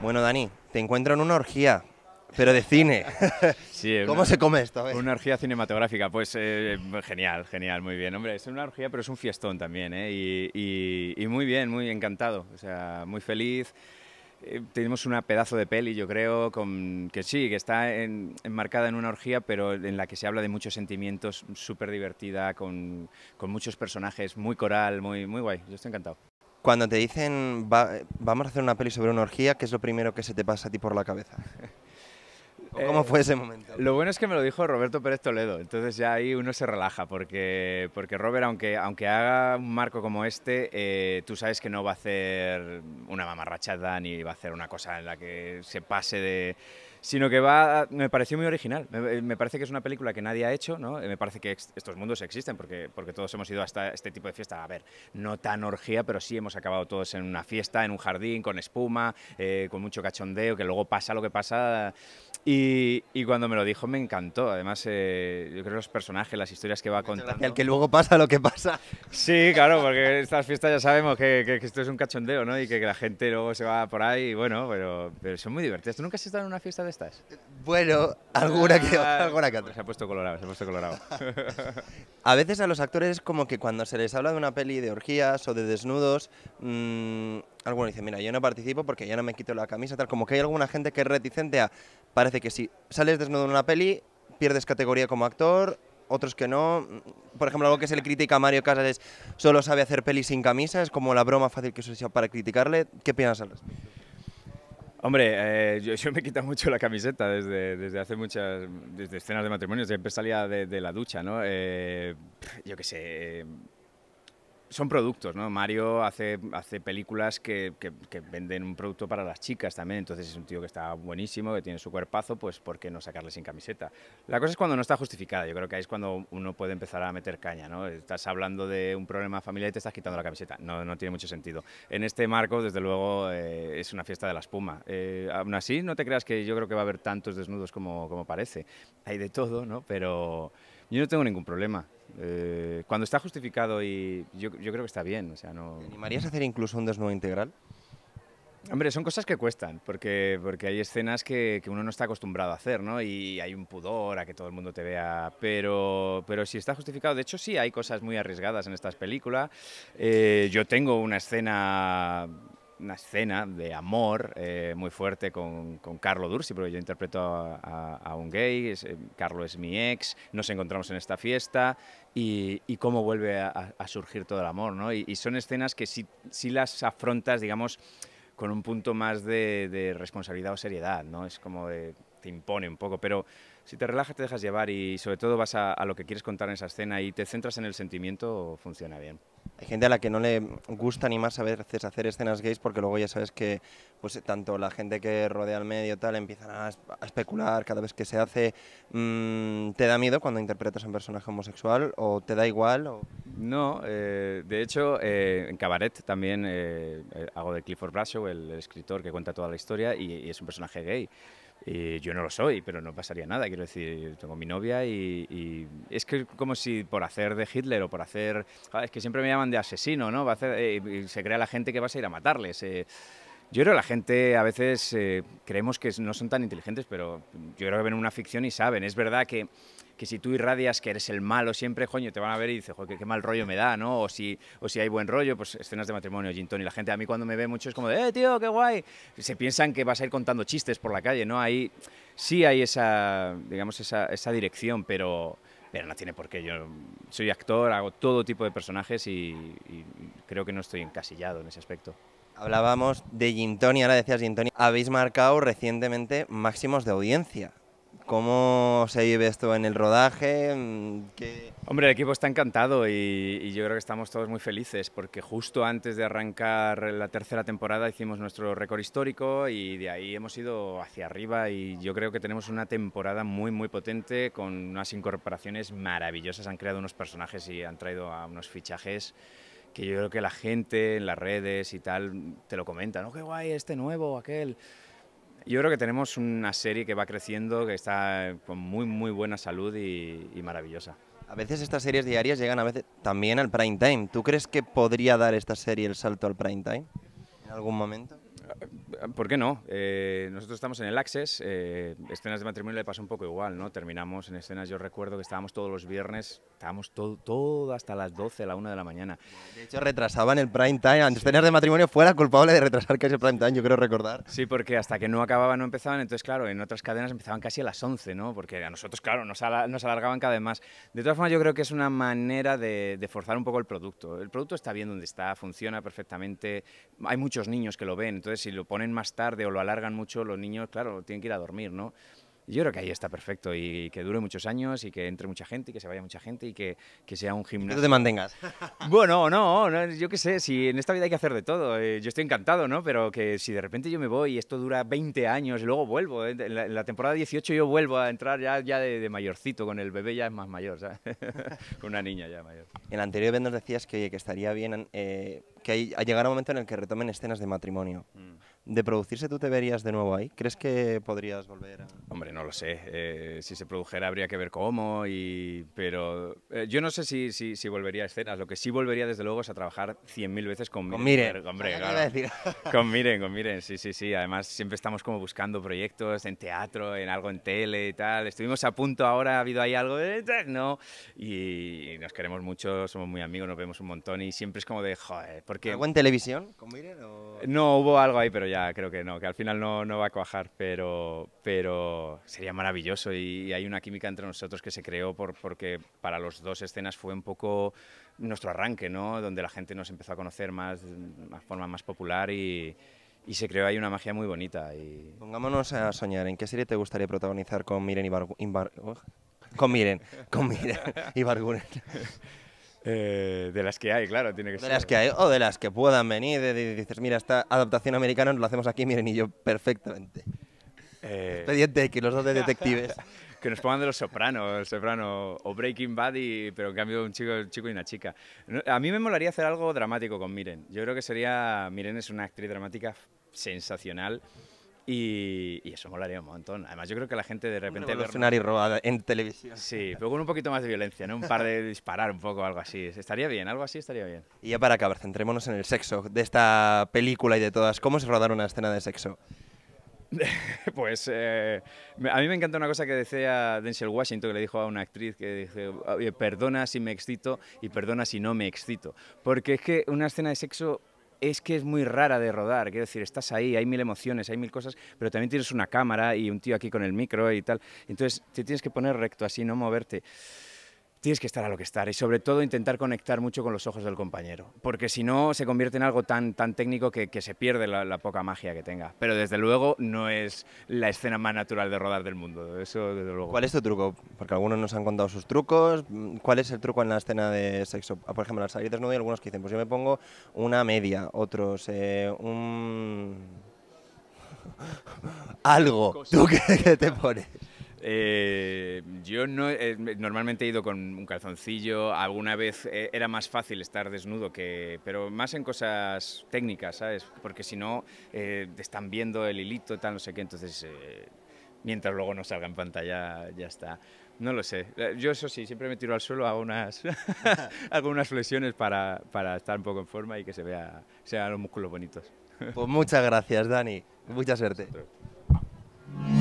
Bueno, Dani, te encuentro en una orgía, pero de cine. ¿Cómo se come esto? Una orgía cinematográfica, pues eh, genial, genial, muy bien. Hombre, es una orgía, pero es un fiestón también, ¿eh? y, muy bien, muy encantado, o sea, muy feliz. Eh, tenemos una pedazo de peli, yo creo, con, que sí, que está enmarcada en una orgía, pero en la que se habla de muchos sentimientos, súper divertida, con, con, muchos personajes, muy coral, muy, muy guay. Yo estoy encantado. Cuando te dicen vamos a hacer una peli sobre una orgía, ¿qué es lo primero que se te pasa a ti por la cabeza? ¿Cómo eh, fue ese momento? lo bueno es que me lo dijo Roberto Pérez Toledo, entonces ya ahí uno se relaja, porque, porque Robert, aunque, aunque haga un marco como este, eh, tú sabes que no va a hacer una mamarrachada ni va a hacer una cosa en la que se pase de, sino que va, me pareció muy original. Eh, me, parece que es una película que nadie ha hecho, ¿no? Eh, me parece que estos mundos existen porque, porque todos hemos ido hasta este tipo de fiesta. A ver, no tan orgía, pero sí hemos acabado todos en una fiesta, en un jardín, con espuma, eh, con mucho cachondeo, que luego pasa lo que pasa. Y, cuando me lo dijo me encantó. Además, yo creo los personajes, las historias que va contando. El que luego pasa lo que pasa. Sí, claro, porque estas fiestas ya sabemos que, esto es un cachondeo, ¿no? Y que, la gente luego se va por ahí, bueno, pero, pero son muy divertidas. nunca has estado en una fiesta de estás? Bueno, alguna que, ah, otra. Se ha puesto colorado, se colorado. a veces a los actores como que cuando se les habla de una peli de orgías o de desnudos, mm, alguno dice, mira, yo no participo porque ya no me quito la camisa, tal. Como que hay alguna gente que es reticente a, parece que si sales desnudo en una peli, pierdes categoría como actor, otros que no. Por ejemplo, algo que se le critica a Mario Casas es solo sabe hacer pelis sin camisa, es como la broma fácil que se usa para criticarle. ¿Qué piensas al Hombre, eh, yo, me he quitado mucho la camiseta desde, desde hace muchas desde escenas de matrimonio, siempre salía de, la ducha, ¿no? Eh, yo qué sé, son productos, ¿no? Mario hace, hace películas que, venden un producto para las chicas también, entonces es un tío que está buenísimo, que tiene su cuerpazo, pues ¿por qué no sacarle sin camiseta? La cosa es cuando no está justificada, yo creo que ahí es cuando uno puede empezar a meter caña, ¿no? Estás hablando de un problema familiar y te estás quitando la camiseta, no, no tiene mucho sentido. En este marco, desde luego, eh, es una fiesta de la espuma. Eh, aún así, no te creas que yo creo que va a haber tantos desnudos como, como parece, hay de todo, ¿no? Pero... Yo no tengo ningún problema. Eh, cuando está justificado y yo, creo que está bien. O sea, no... animarías a hacer incluso un desnudo integral? Hombre, son cosas que cuestan, porque, porque hay escenas que, que, uno no está acostumbrado a hacer, ¿no? Y hay un pudor a que todo el mundo te vea, pero, pero si está justificado, de hecho sí, hay cosas muy arriesgadas en estas películas. Eh, yo tengo una escena una escena de amor eh, muy fuerte con, con Carlo Dursi, porque yo interpreto a, un gay, eh, Carlo es mi ex, nos encontramos en esta fiesta y, cómo vuelve a, surgir todo el amor, Y, son escenas que si, las afrontas, digamos, con un punto más de, responsabilidad o seriedad, ¿no? Es como te impone un poco, pero si te relajas te dejas llevar y sobre todo vas a lo que quieres contar en esa escena y te centras en el sentimiento, funciona bien hay gente a la que no le gusta ni más a veces hacer escenas gays porque luego ya sabes que pues tanto la gente que rodea al medio tal empiezan a, especular cada vez que se hace. Mm, ¿Te da miedo cuando interpretas a un personaje homosexual o te da igual? No, eh, de hecho eh, en Cabaret también eh, hago de Clifford Bradshaw, el, escritor que cuenta toda la historia y es un personaje gay yo no lo soy, pero no pasaría nada. Quiero decir, tengo mi novia y, es que como si por hacer de Hitler o por hacer... Ah, es que siempre me llaman de asesino, ¿no? Va a eh, se crea la gente que vas a ir a matarles. Eh. Yo creo que la gente a veces eh, creemos que no son tan inteligentes, pero yo creo que ven una ficción y saben. Es verdad que, si tú irradias que eres el malo siempre, coño, te van a ver y dices, qué, mal rollo me da, ¿no? O si, hay buen rollo, pues escenas de matrimonio, Gintón. Y la gente a mí cuando me ve mucho es como, de, eh, tío, qué guay. Se piensan que vas a ir contando chistes por la calle, ¿no? Ahí sí hay esa, digamos, esa, dirección, pero pero no tiene por qué. Yo soy actor, hago todo tipo de personajes y, creo que no estoy encasillado en ese aspecto. Hablábamos de Gintoni, ahora decías Gintoni. Habéis marcado recientemente máximos de audiencia. ¿Cómo se vive esto en el rodaje? Mm, Hombre, el equipo está encantado y, y, yo creo que estamos todos muy felices porque justo antes de arrancar la tercera temporada hicimos nuestro récord histórico y de ahí hemos ido hacia arriba y yo creo que tenemos una temporada muy, muy potente con unas incorporaciones maravillosas. Han creado unos personajes y han traído a unos fichajes que yo creo que la gente en las redes y tal te lo comenta, ¿no? Qué guay, este nuevo, aquel. Yo creo que tenemos una serie que va creciendo, que está con muy, muy buena salud y, y maravillosa. A veces estas series diarias llegan a veces también al prime time. ¿Tú crees que podría dar esta serie el salto al prime time en algún momento? ¿Por qué no? Eh, nosotros estamos en el Access, eh, escenas de matrimonio le pasa un poco igual, ¿no? Terminamos en escenas, yo recuerdo que estábamos todos los viernes, estábamos todo, todo hasta las 12, la 1 de la mañana. De hecho, retrasaban el prime time, antes escenas de matrimonio fuera culpable de retrasar casi el prime time, yo creo recordar. Sí, porque hasta que no acababan no empezaban, entonces claro, en otras cadenas empezaban casi a las 11, ¿no? Porque a nosotros, claro, nos, alargaban cada vez más. De todas formas, yo creo que es una manera de, de forzar un poco el producto. El producto está bien donde está, funciona perfectamente, hay muchos niños que lo ven, entonces si lo ponen más tarde o lo alargan mucho, los niños, claro, tienen que ir a dormir, ¿no? Yo creo que ahí está perfecto y que dure muchos años y que entre mucha gente y que se vaya mucha gente y que, que sea un gimnasio. Que te mantengas. Bueno, no, no, yo qué sé, si en esta vida hay que hacer de todo. Eh, yo estoy encantado, ¿no? Pero que si de repente yo me voy y esto dura 20 años y luego vuelvo, eh, en la, temporada 18 yo vuelvo a entrar ya, ya de, mayorcito, con el bebé ya es más mayor, ¿sabes? con una niña ya mayor. En la anterior vez nos decías que, que estaría bien eh, que llegara llegar un momento en el que retomen escenas de matrimonio. Mm de producirse, ¿tú te verías de nuevo ahí? ¿Crees que podrías volver a...? Hombre, no lo sé. Eh, si se produjera habría que ver cómo, y... pero eh, yo no sé si, si, si, volvería a escenas. Lo que sí volvería, desde luego, es a trabajar 100.000 veces con Miren. Con Miren, hombre, con Miren, con sí, sí, sí. Además, siempre estamos como buscando proyectos en teatro, en algo en tele y tal. Estuvimos a punto ahora, ha habido ahí algo de... No, y, nos queremos mucho, somos muy amigos, nos vemos un montón y siempre es como de... porque... ¿Algo en televisión con Miren? O... No, hubo algo ahí, pero ya creo que no, que al final no, no va a cuajar, pero, pero sería maravilloso y, hay una química entre nosotros que se creó por, porque para los dos escenas fue un poco nuestro arranque, ¿no? Donde la gente nos empezó a conocer más, de forma más popular y, se creó ahí una magia muy bonita. Y... Pongámonos a soñar, ¿en qué serie te gustaría protagonizar con Miren y Bar... Con Miren, con Miren y Barguren. Eh, de las que hay, claro, tiene que ser. De las que hay, o de las que puedan venir, de, dices, mira, esta adaptación americana lo hacemos aquí, miren, y yo perfectamente. Eh... Expediente que los dos de detectives. que nos pongan de los sopranos, el soprano o Breaking Bad, pero en cambio un chico, un chico y una chica. A mí me molaría hacer algo dramático con Miren. Yo creo que sería. Miren es una actriz dramática sensacional. Y, eso molaría un montón. Además, yo creo que la gente de repente... Un y robada en televisión. Sí, pero con un poquito más de violencia, ¿no? Un par de disparar, un poco, algo así. Estaría bien, algo así estaría bien. Y ya para acabar, centrémonos en el sexo de esta película y de todas. ¿Cómo se rodar una escena de sexo? pues eh, a mí me encanta una cosa que decía Denzel Washington, que le dijo a una actriz que dice, perdona si me excito y perdona si no me excito. Porque es que una escena de sexo es que es muy rara de rodar, quiero decir, estás ahí, hay mil emociones, hay mil cosas, pero también tienes una cámara y un tío aquí con el micro y tal, entonces te tienes que poner recto así, no moverte tienes que estar a lo que estar y sobre todo intentar conectar mucho con los ojos del compañero, porque si no se convierte en algo tan, tan técnico que, se pierde la, poca magia que tenga. Pero desde luego no es la escena más natural de rodar del mundo, eso desde luego. ¿Cuál es tu truco? Porque algunos nos han contado sus trucos. ¿Cuál es el truco en la escena de sexo? Ah, por ejemplo, las salir no hay algunos que dicen, pues yo me pongo una media, otros eh, un... algo. ¿Tú qué te pones? Eh, yo no, eh, normalmente he ido con un calzoncillo, alguna vez eh, era más fácil estar desnudo, que, pero más en cosas técnicas, ¿sabes? Porque si no, te están viendo el hilito, tal, no sé qué, entonces mientras luego no salga en pantalla, ya está. No lo sé. Yo eso sí, siempre me tiro al suelo, hago unas, hago flexiones para, para, estar un poco en forma y que se, vea, se vean los músculos bonitos. pues muchas gracias, Dani. Mucha suerte.